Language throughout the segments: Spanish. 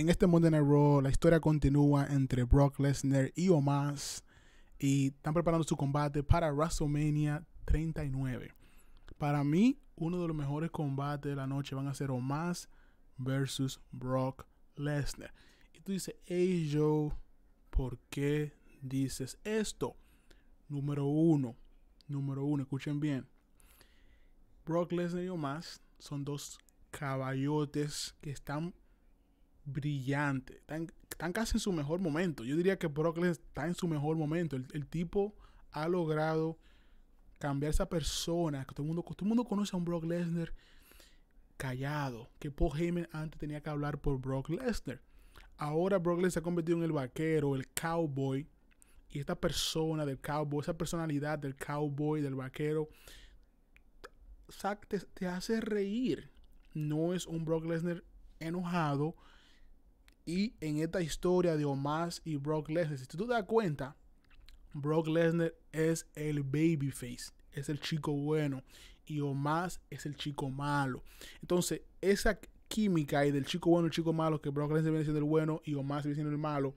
en este Monday Night Raw la historia continúa entre Brock Lesnar y Omas y están preparando su combate para WrestleMania 39. Para mí, uno de los mejores combates de la noche van a ser Omas versus Brock Lesnar. Y tú dices, hey Joe, ¿por qué dices esto? Número uno, número uno, escuchen bien. Brock Lesnar y Omas son dos caballotes que están brillante. Están, casi en su mejor momento. Yo diría que Brock está en su mejor momento. El, tipo ha logrado cambiar esa persona. Que todo el mundo, todo mundo conoce a un Brock Lesnar callado. Que Paul Heyman antes tenía que hablar por Brock Lesnar. Ahora Brock Lesnar se ha convertido en el vaquero, el cowboy. Y esta persona del cowboy, esa personalidad del cowboy, del vaquero, te hace reír. No es un Brock Lesnar enojado, y en esta historia de Omas y Brock Lesnar, si tú te das cuenta, Brock Lesnar es el babyface, es el chico bueno. Y Omas es el chico malo. Entonces, esa química y del chico bueno y el chico malo, que Brock Lesnar viene siendo el bueno y Omas viene siendo el malo,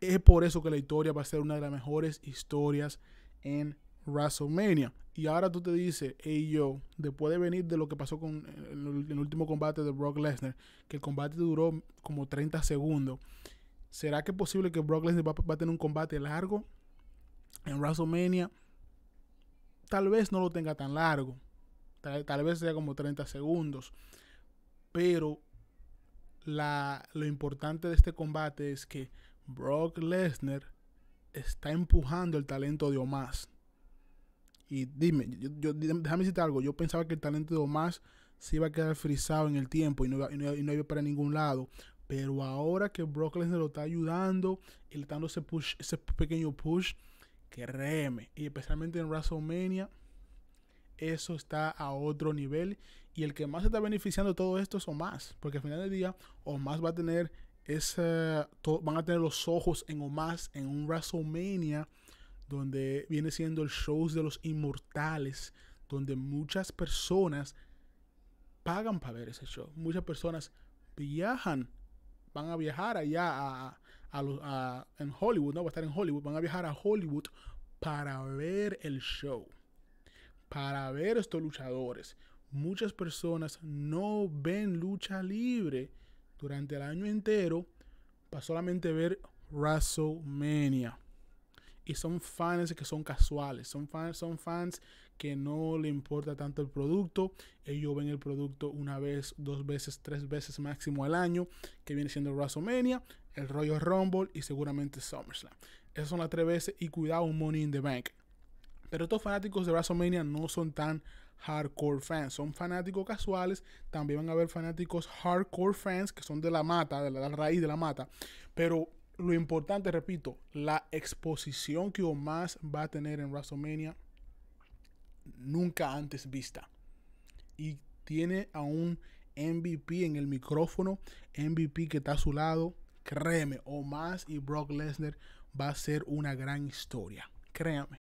es por eso que la historia va a ser una de las mejores historias en WrestleMania y ahora tú te dices, hey yo, después de venir de lo que pasó con el, último combate de Brock Lesnar, que el combate duró como 30 segundos, ¿será que es posible que Brock Lesnar va, a tener un combate largo en WrestleMania? Tal vez no lo tenga tan largo, tal, vez sea como 30 segundos, pero lo importante de este combate es que Brock Lesnar está empujando el talento de Omas y dime, yo, déjame decirte algo, yo pensaba que el talento de Omas se iba a quedar frisado en el tiempo y no iba, no, iba para ningún lado. Pero ahora que Brock se lo está ayudando, y le está dando ese, pequeño push, que reme. Y especialmente en WrestleMania, eso está a otro nivel. Y el que más se está beneficiando de todo esto es Omas. Porque al final del día, Omas va a tener esa, van a tener los ojos en Omas en un WrestleMania donde viene siendo el show de los inmortales, donde muchas personas pagan para ver ese show. Muchas personas viajan, van a viajar allá a, en Hollywood, no va a estar en Hollywood, van a viajar a Hollywood para ver el show, para ver estos luchadores. Muchas personas no ven lucha libre durante el año entero para solamente ver WrestleMania y son fans que son casuales, son fans, son fans que no le importa tanto el producto, ellos ven el producto una vez, dos veces, tres veces máximo al año, que viene siendo WrestleMania, el rollo Rumble y seguramente SummerSlam. Esas son las tres veces y cuidado un Money in the Bank. Pero estos fanáticos de WrestleMania no son tan hardcore fans, son fanáticos casuales, también van a haber fanáticos hardcore fans que son de la mata, de la raíz de la mata, pero lo importante, repito, la exposición que Omas va a tener en WrestleMania nunca antes vista. Y tiene a un MVP en el micrófono, MVP que está a su lado. Créeme, Omas y Brock Lesnar va a ser una gran historia. Créeme.